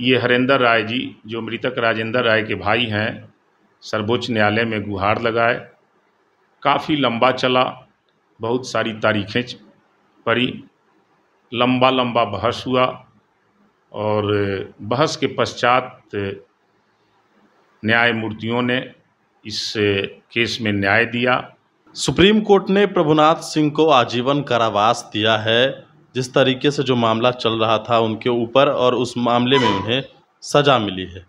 ये हरेंद्र राय जी जो मृतक राजेंद्र राय के भाई हैं सर्वोच्च न्यायालय में गुहार लगाए काफ़ी लंबा चला बहुत सारी तारीखें पड़ी लंबा लंबा बहस हुआ और बहस के पश्चात न्यायमूर्तियों ने इस केस में न्याय दिया सुप्रीम कोर्ट ने प्रभुनाथ सिंह को आजीवन कारावास दिया है जिस तरीके से जो मामला चल रहा था उनके ऊपर और उस मामले में उन्हें सज़ा मिली है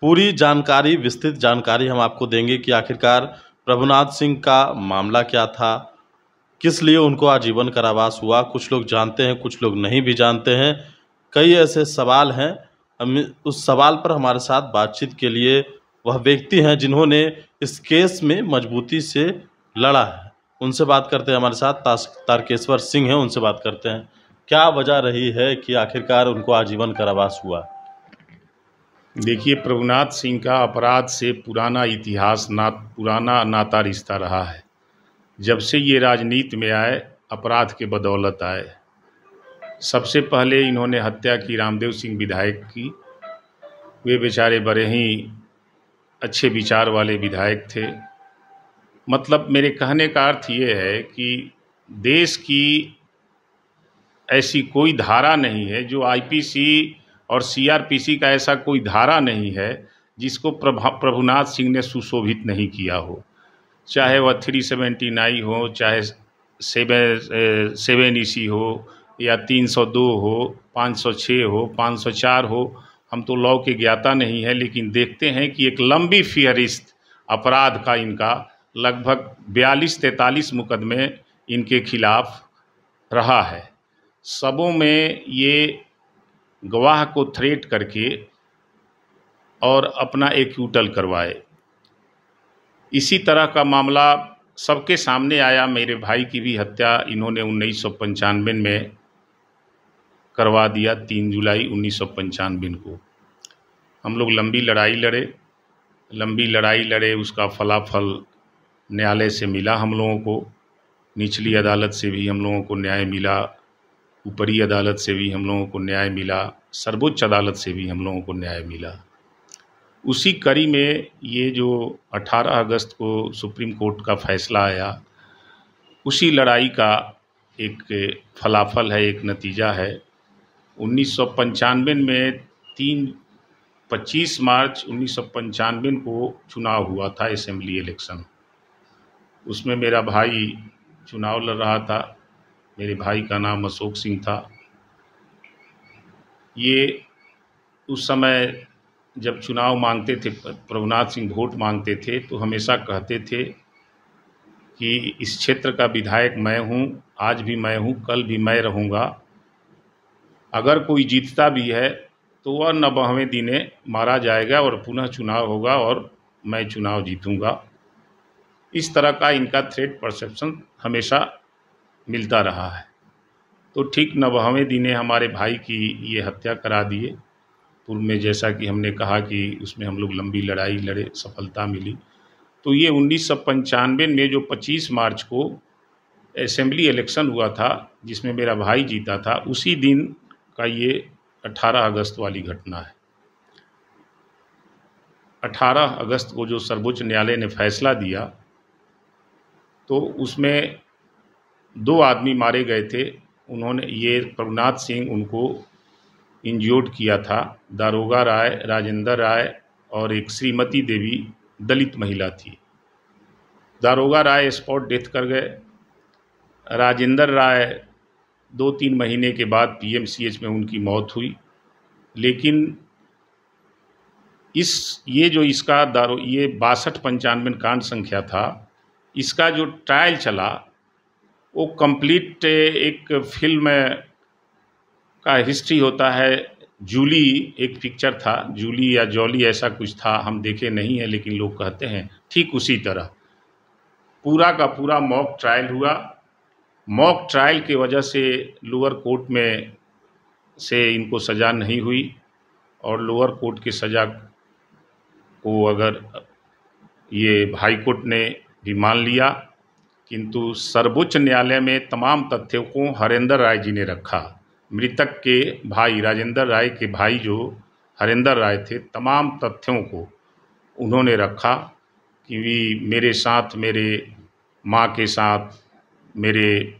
पूरी जानकारी विस्तृत जानकारी हम आपको देंगे कि आखिरकार प्रभुनाथ सिंह का मामला क्या था किस लिए उनको आजीवन कारावास हुआ कुछ लोग जानते हैं कुछ लोग नहीं भी जानते हैं कई ऐसे सवाल हैं हम उस सवाल पर हमारे साथ बातचीत के लिए वह व्यक्ति हैं जिन्होंने इस केस में मजबूती से लड़ा है उनसे बात करते हैं हमारे साथ तारकेश्वर सिंह हैं उनसे बात करते हैं क्या वजह रही है कि आखिरकार उनको आजीवन कारावास हुआ देखिए प्रभुनाथ सिंह का अपराध से पुराना इतिहास ना पुराना नाता रिश्ता रहा है जब से ये राजनीति में आए अपराध के बदौलत आए सबसे पहले इन्होंने हत्या की रामदेव सिंह विधायक की वे बेचारे बड़े ही अच्छे विचार वाले विधायक थे मतलब मेरे कहने का अर्थ ये है कि देश की ऐसी कोई धारा नहीं है जो आईपीसी और सीआरपीसी का ऐसा कोई धारा नहीं है जिसको प्रभा प्रभुनाथ सिंह ने सुशोभित नहीं किया हो चाहे वह थ्री सेवेंटी नाइन हो चाहे सेवन सेवन ई e हो या तीन सौ दो हो पाँच सौ छः हो पाँच सौ चार हो हम तो लॉ के ज्ञाता नहीं है लेकिन देखते हैं कि एक लंबी फहरिस्त अपराध का इनका लगभग बयालीस तैंतालीस मुकदमे इनके खिलाफ रहा है सबों में ये गवाह को थ्रेट करके और अपना एक्यूटल करवाए इसी तरह का मामला सबके सामने आया मेरे भाई की भी हत्या इन्होंने उन्नीस सौ में करवा दिया तीन जुलाई उन्नीस सौ को हम लोग लंबी लड़ाई लड़े लंबी लड़ाई लड़े उसका फलाफल न्यायालय से मिला हम लोगों को निचली अदालत से भी हम लोगों को न्याय मिला ऊपरी अदालत से भी हम लोगों को न्याय मिला सर्वोच्च अदालत से भी हम लोगों को न्याय मिला उसी कड़ी में ये जो 18 अगस्त को सुप्रीम कोर्ट का फैसला आया उसी लड़ाई का एक फलाफल है एक नतीजा है उन्नीस में तीन 25 मार्च उन्नीस को चुनाव हुआ था असेंबली इलेक्शन उसमें मेरा भाई चुनाव लड़ रहा था मेरे भाई का नाम अशोक सिंह था ये उस समय जब चुनाव मांगते थे प्रभुनाथ सिंह वोट मांगते थे तो हमेशा कहते थे कि इस क्षेत्र का विधायक मैं हूँ आज भी मैं हूँ कल भी मैं रहूँगा अगर कोई जीतता भी है तो वह नबहवें दिने मारा जाएगा और पुनः चुनाव होगा और मैं चुनाव जीतूँगा इस तरह का इनका थ्रेट परसेप्शन हमेशा मिलता रहा है तो ठीक नवहवें दिन हमारे भाई की ये हत्या करा दिए पूर्व में जैसा कि हमने कहा कि उसमें हम लोग लंबी लड़ाई लड़े सफलता मिली तो ये उन्नीस सौ पंचानवे में जो 25 मार्च को असेंबली इलेक्शन हुआ था जिसमें मेरा भाई जीता था उसी दिन का ये 18 अगस्त वाली घटना है 18 अगस्त को जो सर्वोच्च न्यायालय ने फैसला दिया तो उसमें दो आदमी मारे गए थे उन्होंने ये प्रभुनाथ सिंह उनको इंजोर्ड किया था दारोगा राय राजेंद्र राय और एक श्रीमती देवी दलित महिला थी दारोगा राय स्पॉट डेथ कर गए राजेंद्र राय दो तीन महीने के बाद पीएमसीएच में उनकी मौत हुई लेकिन इस ये जो इसका दारो ये बासठ पंचानवे कांड संख्या था इसका जो ट्रायल चला वो कंप्लीट एक फिल्म का हिस्ट्री होता है जूली एक पिक्चर था जूली या जॉली ऐसा कुछ था हम देखे नहीं है लेकिन लोग कहते हैं ठीक उसी तरह पूरा का पूरा मॉक ट्रायल हुआ मॉक ट्रायल के वजह से लोअर कोर्ट में से इनको सज़ा नहीं हुई और लोअर कोर्ट की सज़ा को अगर ये हाई कोर्ट ने भी मान लिया किंतु सर्वोच्च न्यायालय में तमाम तथ्यों को हरेंद्र राय जी ने रखा मृतक के भाई राजेंद्र राय के भाई जो हरेंद्र राय थे तमाम तथ्यों को उन्होंने रखा कि मेरे साथ मेरे माँ के साथ मेरे